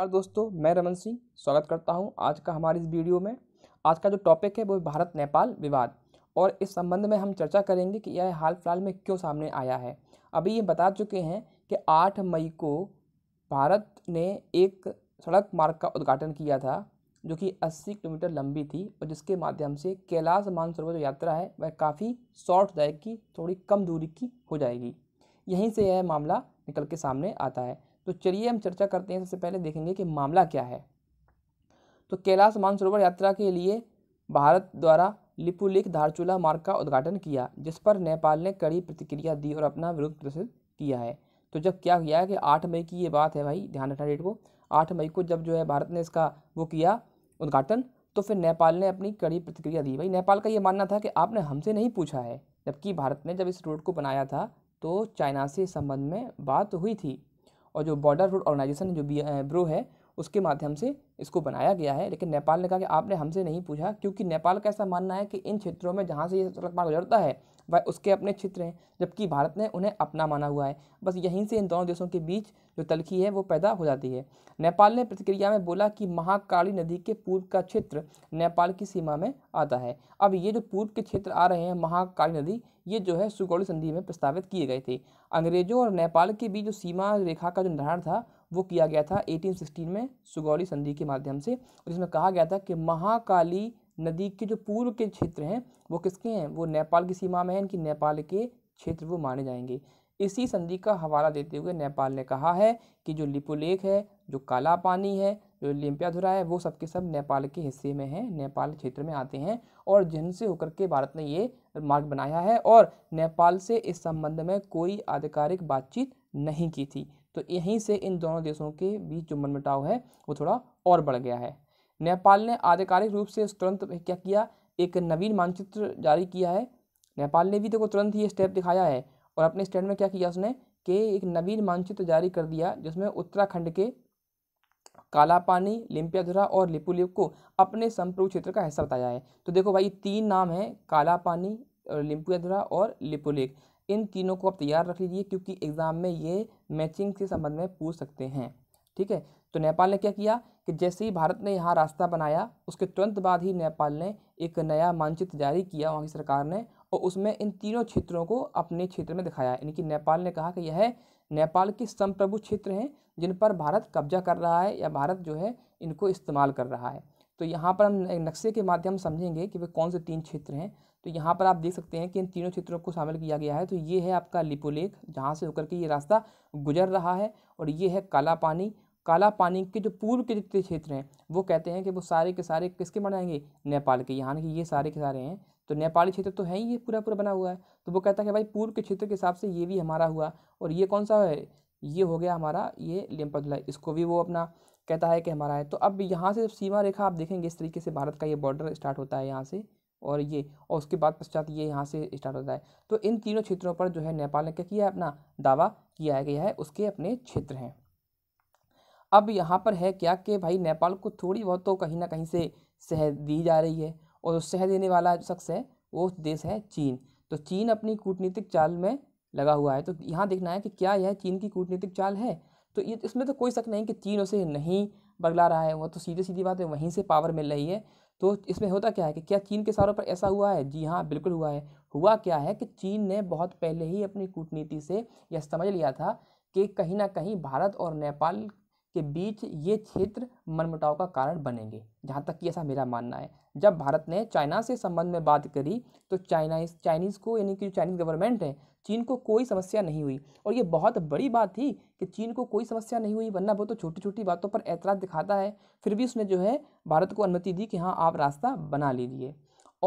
नमस्कार दोस्तों मैं रमन सिंह स्वागत करता हूं आज का हमारे इस वीडियो में आज का जो टॉपिक है वो भारत नेपाल विवाद और इस संबंध में हम चर्चा करेंगे कि यह हाल फिलहाल में क्यों सामने आया है अभी ये बता चुके हैं कि 8 मई को भारत ने एक सड़क मार्ग का उद्घाटन किया था जो कि 80 किलोमीटर लंबी थी और जिसके माध्यम से कैलाश मानसरोवर जो यात्रा है वह काफ़ी शॉर्ट जाएगी थोड़ी कम दूरी की हो जाएगी यहीं से यह मामला निकल के सामने आता है तो चलिए हम चर्चा करते हैं सबसे पहले देखेंगे कि मामला क्या है तो कैलाश मानसरोवर यात्रा के लिए भारत द्वारा लिपुलेख धारचूला मार्ग का उद्घाटन किया जिस पर नेपाल ने कड़ी प्रतिक्रिया दी और अपना विरोध प्रदर्शित किया है तो जब क्या किया है कि आठ मई की ये बात है भाई ध्यान रखना डेट को आठ मई को जब जो है भारत ने इसका वो किया उद्घाटन तो फिर नेपाल ने अपनी कड़ी प्रतिक्रिया दी भाई नेपाल का ये मानना था कि आपने हमसे नहीं पूछा है जबकि भारत ने जब इस रोड को बनाया था तो चाइना से इस संबंध में बात हुई थी और जो बॉर्डर रोड ऑर्गेनाइजेशन जो बी ब्रो है उसके माध्यम से इसको बनाया गया है लेकिन नेपाल ने कहा कि आपने हमसे नहीं पूछा क्योंकि नेपाल का ऐसा मानना है कि इन क्षेत्रों में जहाँ से ये सड़क मार्ग गुजरता है वह उसके अपने क्षेत्र हैं जबकि भारत ने उन्हें अपना माना हुआ है बस यहीं से इन दोनों देशों के बीच जो तलखी है वो पैदा हो जाती है नेपाल ने प्रतिक्रिया में बोला कि महाकाली नदी के पूर्व का क्षेत्र नेपाल की सीमा में आता है अब ये जो पूर्व के क्षेत्र आ रहे हैं महाकाली नदी ये जो है सुगौली संधि में प्रस्तावित किए गए थे अंग्रेजों और नेपाल के बीच जो सीमा रेखा का जो निर्धारण था वो किया गया था 1816 में सुगौली संधि के माध्यम से और इसमें कहा गया था कि महाकाली नदी के जो पूर्व के क्षेत्र हैं वो किसके हैं वो नेपाल की सीमा में हैं इनकी नेपाल के क्षेत्र वो माने जाएंगे इसी संधि का हवाला देते हुए नेपाल ने कहा है कि जो लिपो लेक है जो काला पानी है जो लिम्पियाधुरा है वो सबके सब नेपाल के हिस्से में है नेपाल क्षेत्र में आते हैं और जिनसे होकर के भारत ने ये मार्ग बनाया है और नेपाल से इस संबंध में कोई आधिकारिक बातचीत नहीं की थी तो यहीं से इन दोनों देशों के बीच जो मनमुटाव है वो थोड़ा और बढ़ गया है नेपाल ने आधिकारिक रूप से तुरंत क्या किया एक नवीन मानचित्र जारी किया है नेपाल ने भी देखो तुरंत ही ये स्टेप दिखाया है और अपने स्टैंड में क्या किया उसने कि एक नवीन मानचित्र जारी कर दिया जिसमें उत्तराखंड के कालापानी लिम्पियाधुरा और लिपुलिप को अपने संप्रभु क्षेत्र का हिस्सा बताया है तो देखो भाई तीन नाम है कालापानी लिम्पियाधुरा और लिपुलेख इन तीनों को आप तैयार रख लीजिए क्योंकि एग्ज़ाम में ये मैचिंग के संबंध में पूछ सकते हैं ठीक है तो नेपाल ने क्या किया कि जैसे ही भारत ने यहाँ रास्ता बनाया उसके तुरंत बाद ही नेपाल ने एक नया मानचित्र जारी किया वहाँ की सरकार ने और उसमें इन तीनों क्षेत्रों को अपने क्षेत्र में दिखाया यानी कि नेपाल ने कहा कि यह नेपाल के संप्रभु क्षेत्र हैं जिन पर भारत कब्जा कर रहा है या भारत जो है इनको इस्तेमाल कर रहा है तो यहाँ पर हम नक्शे के माध्यम समझेंगे कि वे कौन से तीन क्षेत्र हैं तो यहाँ पर आप देख सकते हैं कि इन तीनों क्षेत्रों को शामिल किया गया है तो ये है आपका लिपोलेख जहाँ से होकर के ये रास्ता गुजर रहा है और ये है काला पानी काला पानी के जो पूर्व के जितने क्षेत्र हैं वो कहते हैं कि वो सारे के सारे किसके बन जाएंगे नेपाल के यहाँ के ये सारे के सारे हैं तो नेपाली क्षेत्र तो है ही ये पूरा पूरा बना हुआ है तो वो कहता है कि भाई पूर्व के क्षेत्र के हिसाब से ये भी हमारा हुआ और ये कौन सा है ये हो गया हमारा ये लिम्पतला इसको भी वो अपना कहता है कि हमारा है तो अब यहाँ से जब सीमा रेखा आप देखेंगे इस तरीके से भारत का ये बॉर्डर स्टार्ट होता है यहाँ से और ये और उसके बाद पश्चात ये यहाँ से स्टार्ट होता है तो इन तीनों क्षेत्रों पर जो है नेपाल ने क्या किया है अपना दावा किया है कि यह उसके अपने क्षेत्र हैं अब यहाँ पर है क्या कि भाई नेपाल को थोड़ी बहुत तो कहीं ना कहीं से सह दी जा रही है और सह देने वाला शख्स है वो देश है चीन तो चीन अपनी कूटनीतिक चाल में लगा हुआ है तो यहाँ देखना है कि क्या यह चीन की कूटनीतिक चाल है तो ये इसमें तो कोई शक नहीं कि चीन उसे नहीं बगला रहा है वो तो सीधे सीधी बात है वहीं से पावर मिल रही है तो इसमें होता क्या है कि क्या चीन के सारों पर ऐसा हुआ है जी हाँ बिल्कुल हुआ है हुआ क्या है कि चीन ने बहुत पहले ही अपनी कूटनीति से यह समझ लिया था कि कहीं ना कहीं भारत और नेपाल के बीच ये क्षेत्र मनमुटाव का कारण बनेंगे जहाँ तक कि ऐसा मेरा मानना है जब भारत ने चाइना से संबंध में बात करी तो चाइनाइज चाइनीज़ को यानी कि जो चाइनीज़ गवर्नमेंट है चीन को कोई समस्या नहीं हुई और ये बहुत बड़ी बात थी कि चीन को कोई समस्या नहीं हुई वरना वो तो छोटी छोटी बातों पर ऐतराज़ दिखाता है फिर भी उसने जो है भारत को अनुमति दी कि हाँ आप रास्ता बना लीजिए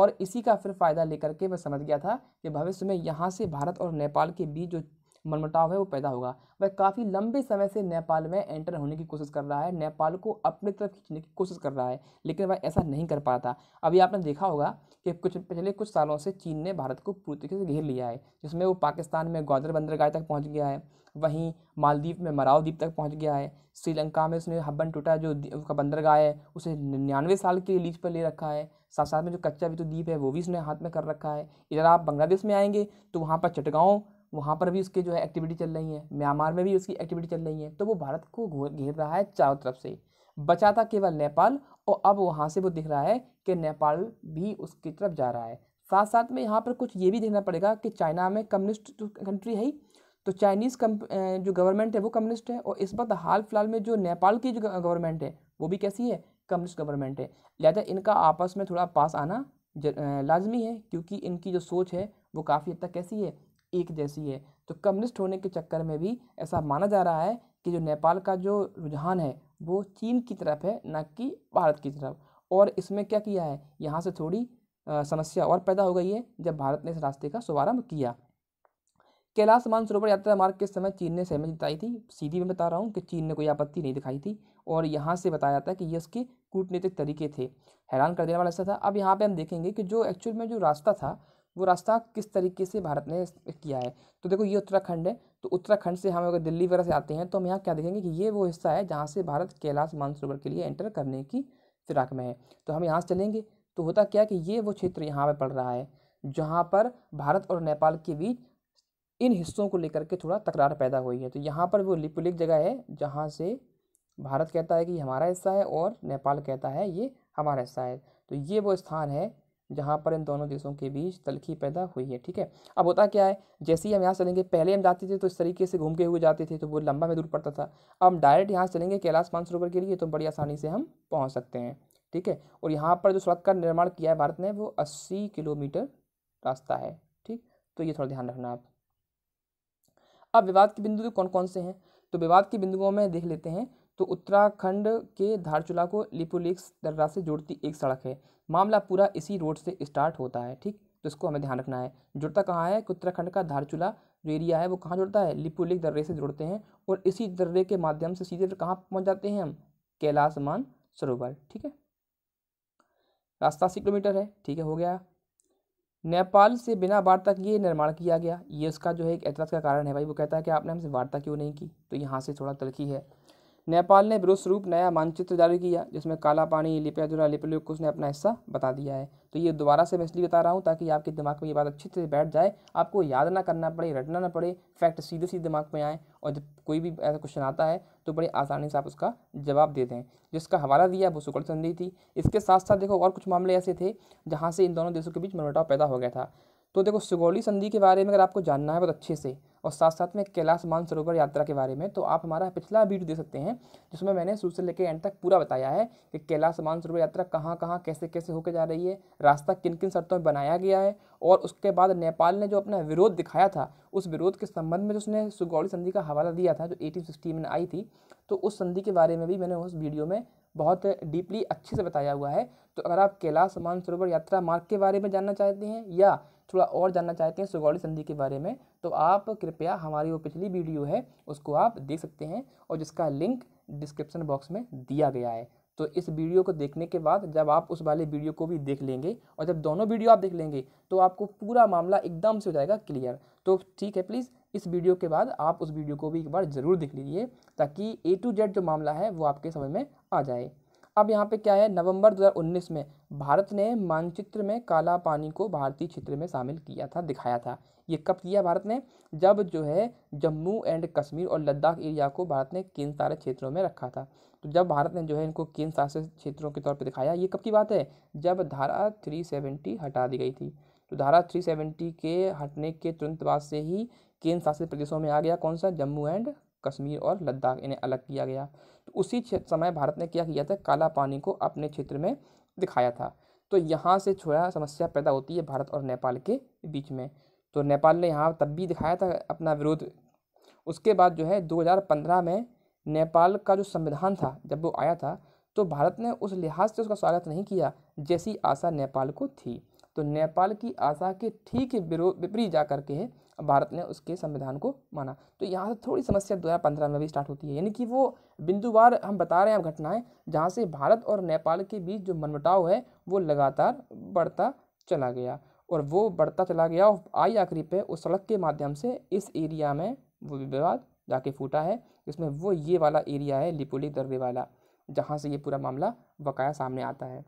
और इसी का फिर फ़ायदा लेकर के मैं समझ गया था कि भविष्य में यहाँ से भारत और नेपाल के बीच जो मनमुटाव है वो पैदा होगा वह काफ़ी लंबे समय से नेपाल में एंटर होने की कोशिश कर रहा है नेपाल को अपनी तरफ खींचने की कोशिश कर रहा है लेकिन वह ऐसा नहीं कर पाता अभी आपने देखा होगा कि कुछ पिछले कुछ सालों से चीन ने भारत को पूरी तरीके से घेर लिया है जिसमें वो पाकिस्तान में ग्वादर बंदरगाह तक पहुँच गया है वहीं मालदीव में मराव द्वीप तक पहुँच गया है श्रीलंका में उसने हब्बन टूटा जो उसका बंदरगाह है उसे निन्यानवे साल के लीज पर ले रखा है साथ साथ में जो कच्चा भी तो द्वीप है वो भी उसने हाथ में कर रखा है इधर आप बांग्लादेश में आएंगे तो वहाँ पर चटगांव वहाँ पर भी उसके जो है एक्टिविटी चल रही है म्यांमार में भी उसकी एक्टिविटी चल रही है तो वो भारत को घेर रहा है चारों तरफ से बचा था केवल नेपाल और अब वहाँ से वो दिख रहा है कि नेपाल भी उसकी तरफ जा रहा है साथ साथ में यहाँ पर कुछ ये भी देखना पड़ेगा कि चाइना में कम्युनिस्ट कंट्री है ही तो चाइनीज़ कम जो गवर्नमेंट है वो कम्युनिस्ट है और इस वक्त हाल फिलहाल में जो नेपाल की जो गवर्नमेंट है वो भी कैसी है कम्युनिस्ट गवर्नमेंट है लिहाजा इनका आपस में थोड़ा पास आना लाजमी है क्योंकि इनकी जो सोच है वो काफ़ी हद तक कैसी है एक जैसी है तो कम्युनिस्ट होने के चक्कर में भी ऐसा माना जा रहा है कि जो नेपाल का जो रुझान है वो चीन की तरफ है ना कि भारत की तरफ और इसमें क्या किया है यहाँ से थोड़ी समस्या और पैदा हो गई है जब भारत ने इस रास्ते का शुभारंभ किया कैलाश मानसरोवर यात्रा मार्ग के समय चीन ने सहमति जताई थी सीधी में बता रहा हूँ कि चीन ने कोई आपत्ति नहीं दिखाई थी और यहाँ से बताया जाता है कि ये उसके कूटनीतिक तरीके थे हैरान कर देने वाला ऐसा था अब यहाँ पे हम देखेंगे कि जो एक्चुअल में जो रास्ता था वो रास्ता किस तरीके से भारत ने किया है तो देखो ये उत्तराखंड है तो उत्तराखंड से हम अगर दिल्ली वगैरह से आते हैं तो हम यहाँ क्या देखेंगे कि ये वो हिस्सा है जहाँ से भारत कैलाश मानसरोवर के लिए एंटर करने की फिराक में है तो हम यहाँ से चलेंगे तो होता क्या कि ये वो क्षेत्र यहाँ पर पड़ रहा है जहाँ पर भारत और नेपाल के बीच इन हिस्सों को लेकर के थोड़ा तकरार पैदा हुई है तो यहाँ पर वो लिपुलिक जगह है जहाँ से भारत कहता है कि हमारा हिस्सा है और नेपाल कहता है ये हमारा हिस्सा है तो ये वो स्थान है जहाँ पर इन दोनों देशों के बीच तलखी पैदा हुई है ठीक है अब होता क्या है जैसे ही हम यहाँ चलेंगे पहले हम जाते थे तो इस तरीके से घूम के हुए जाते थे तो वो लंबा में दूर पड़ता था अब हम डायरेक्ट यहाँ चलेंगे कैलाश मानसरोवर के लिए तो बड़ी आसानी से हम पहुँच सकते हैं ठीक है और यहाँ पर जो सड़क का निर्माण किया है भारत ने वो अस्सी किलोमीटर रास्ता है ठीक तो ये थोड़ा ध्यान रखना आप अब विवाद के बिंदु कौन कौन से हैं तो विवाद के बिंदुओं में देख लेते हैं तो उत्तराखंड के धारचूला को लिपुलिक्स दर्रा से जोड़ती एक सड़क है मामला पूरा इसी रोड से स्टार्ट होता है ठीक तो इसको हमें ध्यान रखना है जुड़ता कहाँ है कि उत्तराखंड का धारचूला जो एरिया है वो कहाँ जुड़ता है लिपुलिक दर्रे से जुड़ते हैं और इसी दर्रे के माध्यम से सीधे कहाँ पहुँच जाते हैं हम कैलाश मान सरोवर ठीक है रास्ता अस्सी किलोमीटर है ठीक है हो गया नेपाल से बिना वार्ता किए निर्माण किया गया ये उसका जो है एक एतराज़ का कारण है भाई वो कहता है कि आपने हमसे वार्ता क्यों नहीं की तो यहाँ से थोड़ा तलखी है नेपाल ने विरोध स्वरूप नया मानचित्र जारी किया जिसमें काला पानी लिपियाजुरा लिपिलुक उसने अपना हिस्सा बता दिया है तो ये दोबारा से मैं इसलिए बता रहा हूँ ताकि आपके दिमाग में ये बात अच्छे से बैठ जाए आपको याद ना करना पड़े रटना ना पड़े फैक्ट सीधे सीधे दिमाग में आए और जब कोई भी ऐसा क्वेश्चन आता है तो बड़ी आसानी से आप उसका जवाब दे दें जिसका हवाला दिया वो सुकड़ संधि थी इसके साथ साथ देखो और कुछ मामले ऐसे थे जहाँ से इन दोनों देशों के बीच मनोटाव पैदा हो गया था तो देखो सुगौली संधि के बारे में अगर आपको जानना है बहुत अच्छे से और साथ साथ में कैलाश मानसरोवर यात्रा के बारे में तो आप हमारा पिछला वीडियो दे सकते हैं जिसमें मैंने शुरू से लेकर एंड तक पूरा बताया है कि कैलाश मानसरोवर यात्रा कहाँ कहाँ कैसे कैसे होकर जा रही है रास्ता किन किन शर्तों में बनाया गया है और उसके बाद नेपाल ने जो अपना विरोध दिखाया था उस विरोध के संबंध में जो उसने सुगौली संधि का हवाला दिया था जो एटीन में आई थी तो उस संधि के बारे में भी मैंने उस वीडियो में बहुत डीपली अच्छे से बताया हुआ है तो अगर आप कैलाश मानसरोवर यात्रा मार्ग के बारे में जानना चाहते हैं या थोड़ा और जानना चाहते हैं सुगौली संधि के बारे में तो आप कृपया हमारी वो पिछली वीडियो है उसको आप देख सकते हैं और जिसका लिंक डिस्क्रिप्शन बॉक्स में दिया गया है तो इस वीडियो को देखने के बाद जब आप उस वाले वीडियो को भी देख लेंगे और जब दोनों वीडियो आप देख लेंगे तो आपको पूरा मामला एकदम से हो जाएगा क्लियर तो ठीक है प्लीज़ इस वीडियो के बाद आप उस वीडियो को भी एक बार ज़रूर देख लीजिए ताकि ए टू जेड जो मामला है वो आपके समझ में आ जाए अब यहाँ पे क्या है नवंबर 2019 में भारत ने मानचित्र में काला पानी को भारतीय क्षेत्र में शामिल किया था दिखाया था ये कब किया भारत ने जब जो है जम्मू एंड कश्मीर और लद्दाख एरिया को भारत ने केंद्र शासित क्षेत्रों में रखा था तो जब भारत ने जो है इनको केंद्र शासित क्षेत्रों के तौर पर दिखाया ये कब की बात है जब धारा थ्री सेवेंटी हटा दी गई थी तो धारा थ्री सेवेंटी के हटने के तुरंत बाद से ही केंद्र शासित प्रदेशों में आ गया कौन सा जम्मू एंड कश्मीर और लद्दाख इन्हें अलग किया गया तो उसी समय भारत ने क्या किया था काला पानी को अपने क्षेत्र में दिखाया था तो यहाँ से छोड़ा समस्या पैदा होती है भारत और नेपाल के बीच में तो नेपाल ने यहाँ तब भी दिखाया था अपना विरोध उसके बाद जो है 2015 में नेपाल का जो संविधान था जब वो आया था तो भारत ने उस लिहाज से उसका स्वागत नहीं किया जैसी आशा नेपाल को थी तो नेपाल की आशा के ठीक विरोध विपरीत जा करके भारत ने उसके संविधान को माना तो यहाँ से थोड़ी समस्या दो हज़ार पंद्रह में भी स्टार्ट होती है यानी कि वो बिंदुवार हम बता रहे हैं घटनाएं जहाँ से भारत और नेपाल के बीच जो मनमुटाव है वो लगातार बढ़ता चला गया और वो बढ़ता चला गया और आई आखिरी पे उस सड़क के माध्यम से इस एरिया में वो विवाद जाके फूटा है इसमें वो ये वाला एरिया है लिपोली दर्रे वाला जहाँ से ये पूरा मामला बकाया सामने आता है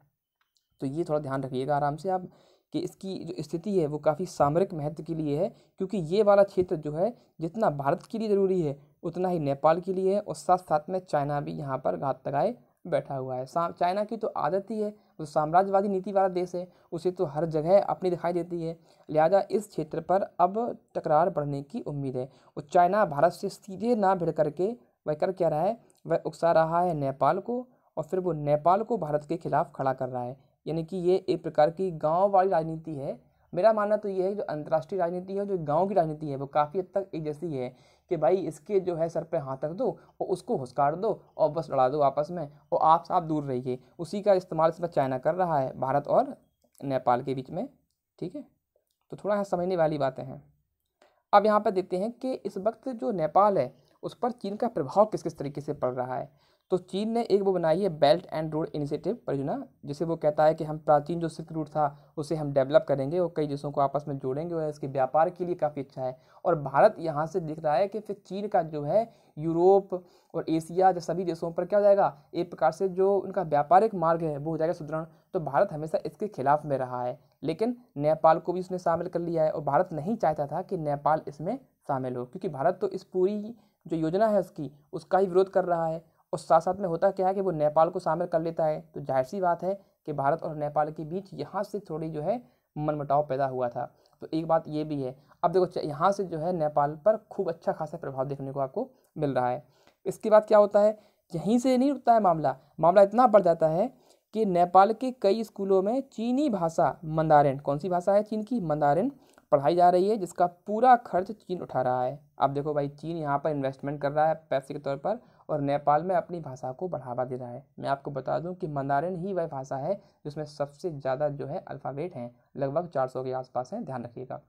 तो ये थोड़ा ध्यान रखिएगा आराम से आप कि इसकी जो स्थिति है वो काफ़ी सामरिक महत्व के लिए है क्योंकि ये वाला क्षेत्र जो है जितना भारत के लिए ज़रूरी है उतना ही नेपाल के लिए है और साथ साथ में चाइना भी यहाँ पर घात लगाए बैठा हुआ है चाइना की तो आदत ही है वो साम्राज्यवादी नीति वाला देश है उसे तो हर जगह अपनी दिखाई देती है लिहाजा इस क्षेत्र पर अब टकरार बढ़ने की उम्मीद है और चाइना भारत से सीधे ना भिड़ करके वह कर क्या रहा है वह उकसा रहा है नेपाल को और फिर वो नेपाल को भारत के खिलाफ खड़ा कर रहा है यानी कि ये एक प्रकार की गाँव वाली राजनीति है मेरा मानना तो ये है जो अंतर्राष्ट्रीय राजनीति है जो गांव की राजनीति है वो काफ़ी हद तक एक जैसी है कि भाई इसके जो है सर पे हाथ रख दो और उसको हुसकार दो और बस लड़ा दो आपस में और आप साफ दूर रहिए उसी का इस्तेमाल इस पर चाइना कर रहा है भारत और नेपाल के बीच में ठीक है तो थोड़ा यहाँ समझने वाली बातें हैं अब यहाँ पर देखते हैं कि इस वक्त जो नेपाल है उस पर चीन का प्रभाव किस किस तरीके से पड़ रहा है तो चीन ने एक वो बनाई है बेल्ट एंड रोड इनिशिएटिव परियोजना जिसे वो कहता है कि हम प्राचीन जो सिल्क रूट था उसे हम डेवलप करेंगे और कई देशों को आपस में जोड़ेंगे और इसके व्यापार के लिए काफ़ी अच्छा है और भारत यहाँ से दिख रहा है कि फिर चीन का जो है यूरोप और एशिया जो सभी देशों पर क्या हो जाएगा एक प्रकार से जो उनका व्यापारिक मार्ग है वो हो जाएगा सुदृढ़ तो भारत हमेशा इसके खिलाफ में रहा है लेकिन नेपाल को भी उसने शामिल कर लिया है और भारत नहीं चाहता था कि नेपाल इसमें शामिल हो क्योंकि भारत तो इस पूरी जो योजना है उसकी उसका ही विरोध कर रहा है और साथ साथ में होता क्या है कि वो नेपाल को शामिल कर लेता है तो जाहिर सी बात है कि भारत और नेपाल के बीच यहाँ से थोड़ी जो है मनमुटाव पैदा हुआ था तो एक बात ये भी है अब देखो यहाँ से जो है नेपाल पर खूब अच्छा खासा प्रभाव देखने को आपको मिल रहा है इसके बाद क्या होता है यहीं से नहीं रुकता है मामला मामला इतना बढ़ जाता है कि नेपाल के कई स्कूलों में चीनी भाषा मंदारिन कौन सी भाषा है चीन की मंदारिन पढ़ाई जा रही है जिसका पूरा खर्च चीन उठा रहा है आप देखो भाई चीन यहाँ पर इन्वेस्टमेंट कर रहा है पैसे के तौर पर और नेपाल में अपनी भाषा को बढ़ावा दे रहा है मैं आपको बता दूं कि मंदारिन ही वह भाषा है जिसमें सबसे ज़्यादा जो है अल्फ़ाबेट हैं लगभग 400 के आसपास हैं ध्यान रखिएगा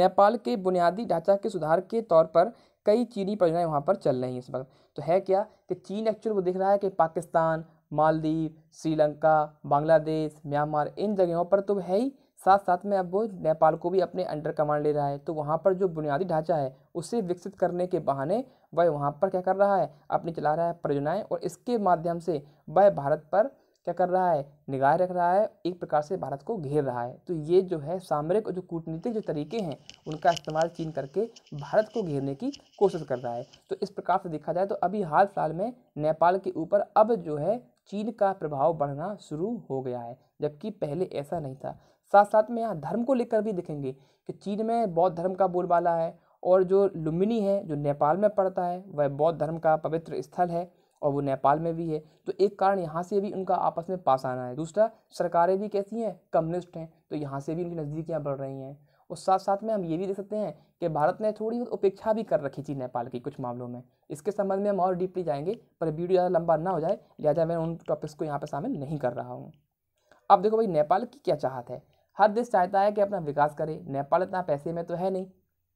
नेपाल के बुनियादी ढांचा के सुधार के तौर पर कई चीनी परियोजनाएं वहाँ पर चल रही हैं इस वक्त तो है क्या कि चीन एक्चुअल वो दिख रहा है कि पाकिस्तान मालदीव श्रीलंका बांग्लादेश म्यांमार इन जगहों पर तो है ही साथ साथ में अब वो नेपाल को भी अपने अंडर कमांड ले रहा है तो वहाँ पर जो बुनियादी ढांचा है उसे विकसित करने के बहाने वह वहाँ पर क्या कर रहा है अपनी चला रहा है परियोजनाएँ और इसके माध्यम से वह भारत पर क्या कर रहा है निगाह रख रहा है एक प्रकार से भारत को घेर रहा है तो ये जो है सामरिक और जो कूटनीतिक जो तरीके हैं उनका इस्तेमाल चीन करके भारत को घेरने की कोशिश कर रहा है तो इस प्रकार से देखा जाए तो अभी हाल फिलहाल में नेपाल के ऊपर अब जो है चीन का प्रभाव बढ़ना शुरू हो गया है जबकि पहले ऐसा नहीं था साथ साथ में यहाँ धर्म को लेकर भी देखेंगे कि चीन में बौद्ध धर्म का बोलबाला है और जो लुम्बिनी है जो नेपाल में पड़ता है वह बौद्ध धर्म का पवित्र स्थल है और वो नेपाल में भी है तो एक कारण यहाँ से भी उनका आपस में पास आना है दूसरा सरकारें भी कैसी हैं कम्युनिस्ट हैं तो यहाँ से भी उनकी नज़दीकियाँ बढ़ रही हैं और साथ साथ में हम ये भी देख सकते हैं कि भारत ने थोड़ी बहुत उपेक्षा भी कर रखी थी नेपाल की कुछ मामलों में इसके संबंध में हम और डीपली जाएंगे पर वीडियो ज़्यादा लंबा ना हो जाए लिहाजा मैं उन टॉपिक्स को यहाँ पर शामिल नहीं कर रहा हूँ अब देखो भाई नेपाल की क्या चाहत है हर देश चाहता है कि अपना विकास करे नेपाल इतना पैसे में तो है नहीं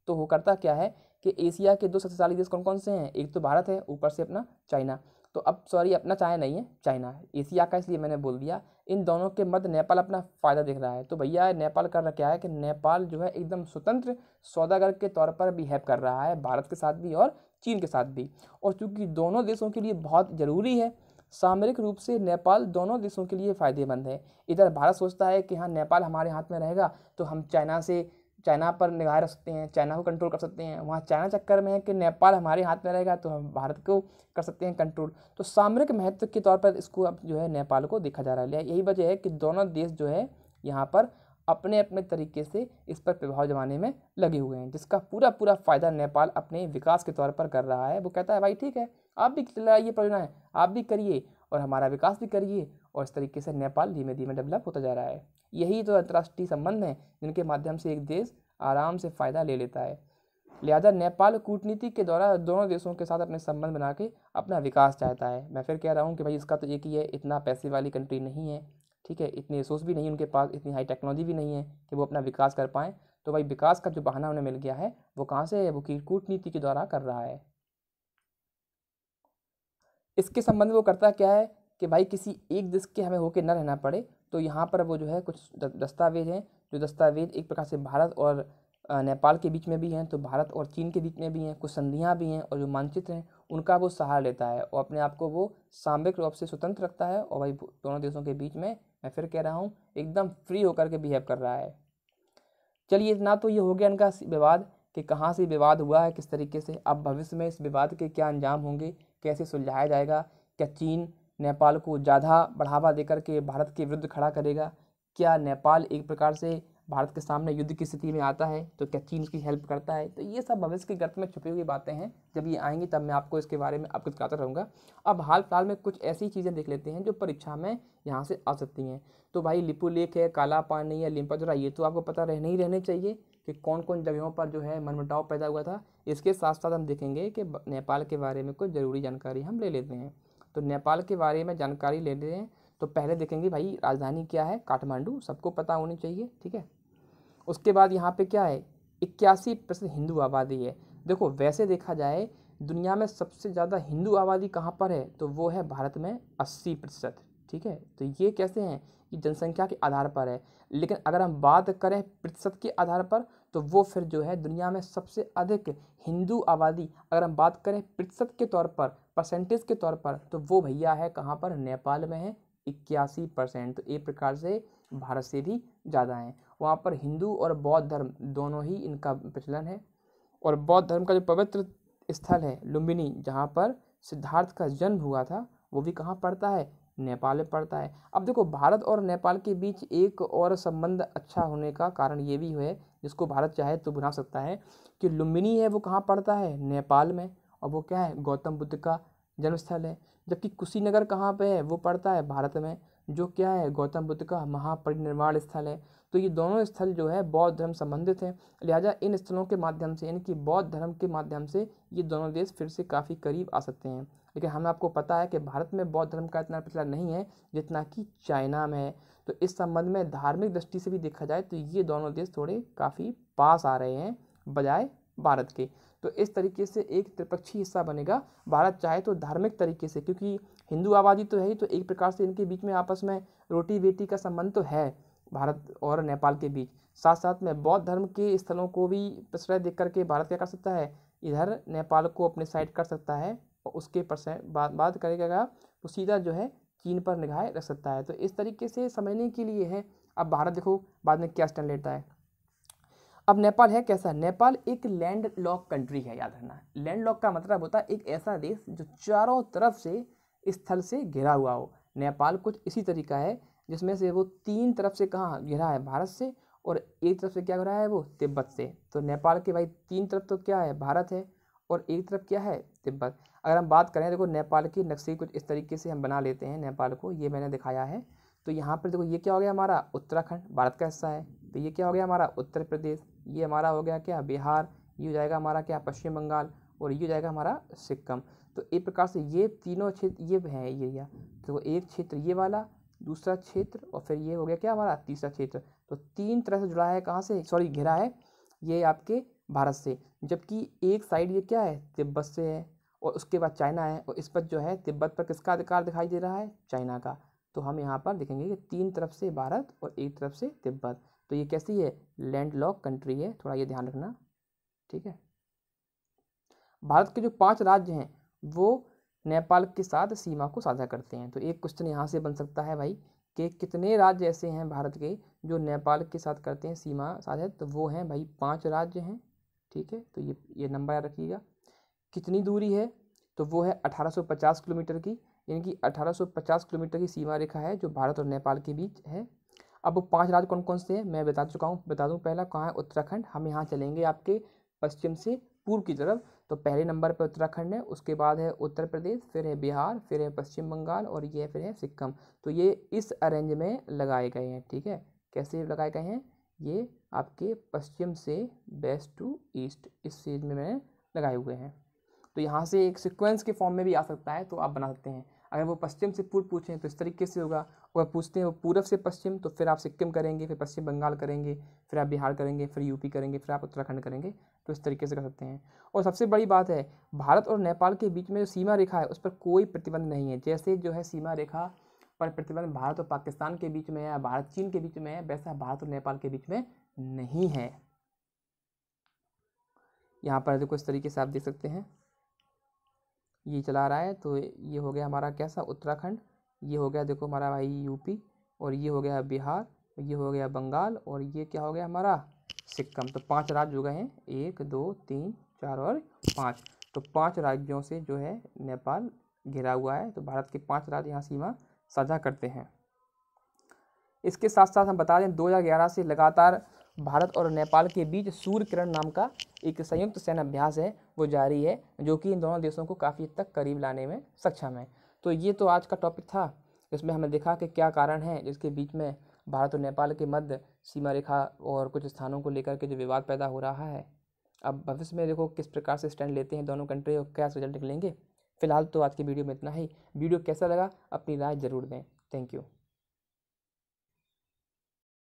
तो वो करता क्या है कि एशिया के दो शक्तिशाली देश कौन कौन से हैं एक तो भारत है ऊपर से अपना चाइना तो अब सॉरी अपना चाइना नहीं है चाइना एशिया का इसलिए मैंने बोल दिया इन दोनों के मध्य नेपाल अपना फ़ायदा देख रहा है तो भैया नेपाल कर रहा क्या है कि नेपाल जो है एकदम स्वतंत्र सौदागर के तौर पर बिहेव कर रहा है भारत के साथ भी और चीन के साथ भी और चूँकि दोनों देशों के लिए बहुत ज़रूरी है सामरिक रूप से नेपाल दोनों देशों के लिए फ़ायदेमंद है इधर भारत सोचता है कि हाँ नेपाल हमारे हाथ में रहेगा तो हम चाइना से चाइना पर निगाह रख सकते हैं चाइना को कंट्रोल कर सकते हैं वहाँ चाइना चक्कर में है कि नेपाल हमारे हाथ में रहेगा तो हम भारत को कर सकते हैं कंट्रोल तो सामरिक महत्व के तौर पर इसको अब जो है नेपाल को देखा जा रहा है यही वजह है कि दोनों देश जो है यहाँ पर अपने अपने तरीके से इस पर प्रभाव जमाने में लगे हुए हैं जिसका पूरा पूरा फ़ायदा नेपाल अपने विकास के तौर पर कर रहा है वो कहता है भाई ठीक है आप भी लाइए है आप भी करिए और हमारा विकास भी करिए और इस तरीके से नेपाल धीमे धीमे डेवलप होता जा रहा है यही तो अंतर्राष्ट्रीय संबंध हैं जिनके माध्यम से एक देश आराम से फ़ायदा ले लेता है लिहाजा नेपाल कूटनीति के द्वारा दोनों देशों के साथ अपने संबंध बना के अपना विकास चाहता है मैं फिर कह रहा हूँ कि भाई इसका तो एक ही है इतना पैसे वाली कंट्री नहीं है ठीक है इतने रिसोर्स भी नहीं उनके पास इतनी हाई टेक्नोलॉजी भी नहीं है कि वो अपना विकास कर पाएँ तो भाई विकास का जो बहाना उन्हें मिल गया है वो कहाँ से है वो कूटनीति के द्वारा कर रहा है इसके संबंध में वो करता क्या है कि भाई किसी एक देश के हमें होके न रहना पड़े तो यहाँ पर वो जो है कुछ दस्तावेज हैं जो दस्तावेज एक प्रकार से भारत और नेपाल के बीच में भी हैं तो भारत और चीन के बीच में भी हैं कुछ संधियाँ भी हैं और जो मानचित्र हैं उनका वो सहारा लेता है और अपने आप को वो सामयिक रूप से स्वतंत्र रखता है और भाई दोनों देशों के बीच में मैं फिर कह रहा हूँ एकदम फ्री होकर के बिहेव कर रहा है चलिए इतना तो ये हो गया इनका विवाद कि कहाँ से विवाद हुआ है किस तरीके से अब भविष्य में इस विवाद के क्या अंजाम होंगे कैसे सुलझाया जाएगा क्या चीन नेपाल को ज़्यादा बढ़ावा देकर के भारत के विरुद्ध खड़ा करेगा क्या नेपाल एक प्रकार से भारत के सामने युद्ध की स्थिति में आता है तो क्या चीन उसकी हेल्प करता है तो ये सब भविष्य के गर्त में छुपी हुई बातें हैं जब ये आएंगी तब मैं आपको इसके बारे में अवगत कराता रहूँगा अब हाल फिलहाल में कुछ ऐसी चीज़ें देख लेते हैं जो परीक्षा में यहाँ से आ सकती हैं तो भाई लिपू लेख है काला पानी या लिम्पाचोरा ये तो आपको पता रहने ही रहने चाहिए कि कौन कौन जगहों पर जो है मनमुटाव पैदा हुआ था इसके साथ साथ हम देखेंगे कि नेपाल के बारे में कुछ ज़रूरी जानकारी हम ले लेते हैं तो नेपाल के बारे में जानकारी ले लेते हैं तो पहले देखेंगे भाई राजधानी क्या है काठमांडू सबको पता होनी चाहिए ठीक है उसके बाद यहाँ पे क्या है इक्यासी प्रतिशत हिंदू आबादी है देखो वैसे देखा जाए दुनिया में सबसे ज़्यादा हिंदू आबादी कहाँ पर है तो वो है भारत में अस्सी प्रतिशत ठीक है तो ये कैसे हैं ये जनसंख्या के आधार पर है लेकिन अगर हम बात करें प्रतिशत के आधार पर तो वो फिर जो है दुनिया में सबसे अधिक हिंदू आबादी अगर हम बात करें प्रतिशत के तौर पर परसेंटेज के तौर पर तो वो भैया है कहाँ पर नेपाल में है इक्यासी परसेंट तो एक प्रकार से भारत से भी ज़्यादा हैं वहाँ पर हिंदू और बौद्ध धर्म दोनों ही इनका प्रचलन है और बौद्ध धर्म का जो पवित्र स्थल है लुम्बिनी जहाँ पर सिद्धार्थ का जन्म हुआ था वो भी कहाँ पड़ता है नेपाल में पड़ता है अब देखो भारत और नेपाल के बीच एक और संबंध अच्छा होने का कारण ये भी है जिसको भारत चाहे तो बना सकता है कि लुम्बिनी है वो कहाँ पड़ता है नेपाल में और वो क्या है गौतम बुद्ध का जन्मस्थल है जबकि कुशीनगर कहाँ पर है वो पड़ता है भारत में जो क्या है गौतम बुद्ध का महापरिनिर्वाण स्थल है तो ये दोनों स्थल जो है बौद्ध धर्म संबंधित हैं लिहाजा इन स्थलों के माध्यम से यानी कि बौद्ध धर्म के माध्यम से ये दोनों देश फिर से काफ़ी करीब आ सकते हैं लेकिन हमें आपको पता है कि भारत में बौद्ध धर्म का इतना प्रचलन नहीं है जितना कि चाइना में है तो इस संबंध में धार्मिक दृष्टि से भी देखा जाए तो ये दोनों देश थोड़े काफ़ी पास आ रहे हैं बजाय भारत के तो इस तरीके से एक त्रिपक्षीय हिस्सा बनेगा भारत चाहे तो धार्मिक तरीके से क्योंकि हिंदू आबादी तो है ही तो एक प्रकार से इनके बीच में आपस में रोटी बेटी का संबंध तो है भारत और नेपाल के बीच साथ साथ में बौद्ध धर्म के स्थलों को भी प्रश्रय देख करके भारत क्या कर सकता है इधर नेपाल को अपने साइड कर सकता है और उसके परसेंट बात बात करेगा तो सीधा जो है चीन पर निगाह रख सकता है तो इस तरीके से समझने के लिए है अब भारत देखो बाद में क्या स्टैंड लेता है अब नेपाल है कैसा नेपाल एक लैंड लॉक कंट्री है याद रखना लैंड लॉक का मतलब होता है एक ऐसा देश जो चारों तरफ से स्थल से घिरा हुआ हो नेपाल कुछ इसी तरीका है जिसमें से वो तीन तरफ से कहाँ घिरा है भारत से और एक तरफ से क्या घिरा है वो तिब्बत से तो नेपाल के भाई तीन तरफ तो क्या है भारत है और एक तरफ क्या है तिब्बत अगर हम बात करें देखो नेपाल की नक्शे कुछ इस तरीके से हम बना लेते हैं नेपाल को ये मैंने दिखाया है तो यहाँ पर देखो ये क्या हो गया हमारा उत्तराखंड भारत का हिस्सा है तो ये क्या हो गया हमारा उत्तर प्रदेश ये हमारा हो गया क्या बिहार ये हो जाएगा हमारा क्या पश्चिम बंगाल और ये हो जाएगा हमारा सिक्किम तो एक प्रकार से ये तीनों क्षेत्र ये हैं एरिया तो एक क्षेत्र ये वाला दूसरा क्षेत्र और फिर ये हो गया क्या हमारा तीसरा क्षेत्र तो तीन तरह से जुड़ा है कहाँ से सॉरी घिरा है ये आपके भारत से जबकि एक साइड ये क्या है तिब्बत से है और उसके बाद चाइना है और इस पर जो है तिब्बत पर किसका अधिकार दिखाई दे रहा है चाइना का तो हम यहाँ पर देखेंगे कि तीन तरफ से भारत और एक तरफ से तिब्बत तो ये कैसी है लैंड लॉक कंट्री है थोड़ा ये ध्यान रखना ठीक है भारत के जो पांच राज्य हैं वो नेपाल के साथ सीमा को साझा करते हैं तो एक क्वेश्चन यहाँ से बन सकता है भाई कि कितने राज्य ऐसे हैं भारत के जो नेपाल के साथ करते हैं सीमा साझा तो वो हैं भाई पाँच राज्य हैं ठीक है तो ये ये नंबर याद रखिएगा कितनी दूरी है तो वो है 1850 किलोमीटर की यानी कि 1850 किलोमीटर की सीमा रेखा है जो भारत और नेपाल के बीच है अब पांच राज्य कौन कौन से हैं मैं बता चुका हूँ बता दूँ पहला कहाँ है उत्तराखंड हम यहाँ चलेंगे आपके पश्चिम से पूर्व की तरफ तो पहले नंबर पर उत्तराखंड है उसके बाद है उत्तर प्रदेश फिर है बिहार फिर है पश्चिम बंगाल और ये फिर है सिक्किम तो ये इस अरेंज में लगाए गए हैं ठीक है कैसे लगाए गए हैं ये आपके पश्चिम से वेस्ट टू ईस्ट इस चीज़ में मैंने लगाए हुए हैं तो यहाँ से एक सिक्वेंस के फॉर्म में भी आ सकता है तो आप बना सकते हैं अगर वो पश्चिम से पूर्व पूछें तो इस तरीके से होगा अगर पूछते हैं वो पूर्व से पश्चिम तो फिर आप सिक्किम करेंगे फिर पश्चिम बंगाल करेंगे फिर आप बिहार करेंगे फिर यूपी करेंगे फिर आप उत्तराखंड करेंगे तो इस तरीके से कर सकते हैं और सबसे बड़ी बात है भारत और नेपाल के बीच में जो सीमा रेखा है उस पर कोई प्रतिबंध नहीं है जैसे जो है सीमा रेखा पर प्रतिबंध भारत और पाकिस्तान के बीच में है भारत चीन के बीच में है वैसा भारत और नेपाल के बीच में नहीं है यहाँ पर देखो इस तरीके से आप देख सकते हैं ये चला रहा है तो ये हो गया हमारा कैसा उत्तराखंड ये हो गया देखो हमारा भाई यूपी और ये हो गया बिहार ये हो गया बंगाल और ये क्या हो गया हमारा सिक्किम तो पांच राज्य हो गए हैं एक दो तीन चार और पाँच तो पांच राज्यों से जो है नेपाल घिरा हुआ है तो भारत के पांच राज्य यहाँ सीमा साझा करते हैं इसके साथ साथ हम बता दें दो से लगातार भारत और नेपाल के बीच सूर्य किरण नाम का एक संयुक्त सैन्य अभ्यास है वो जारी है जो कि इन दोनों देशों को काफ़ी हद तक करीब लाने में सक्षम है तो ये तो आज का टॉपिक था इसमें हमने देखा कि क्या कारण है जिसके बीच में भारत और नेपाल के मध्य सीमा रेखा और कुछ स्थानों को लेकर के जो विवाद पैदा हो रहा है अब भविष्य में देखो किस प्रकार से स्टैंड लेते हैं दोनों कंट्री और क्या रिजल्ट निकलेंगे फिलहाल तो आज की वीडियो में इतना ही वीडियो कैसा लगा अपनी राय ज़रूर दें थैंक यू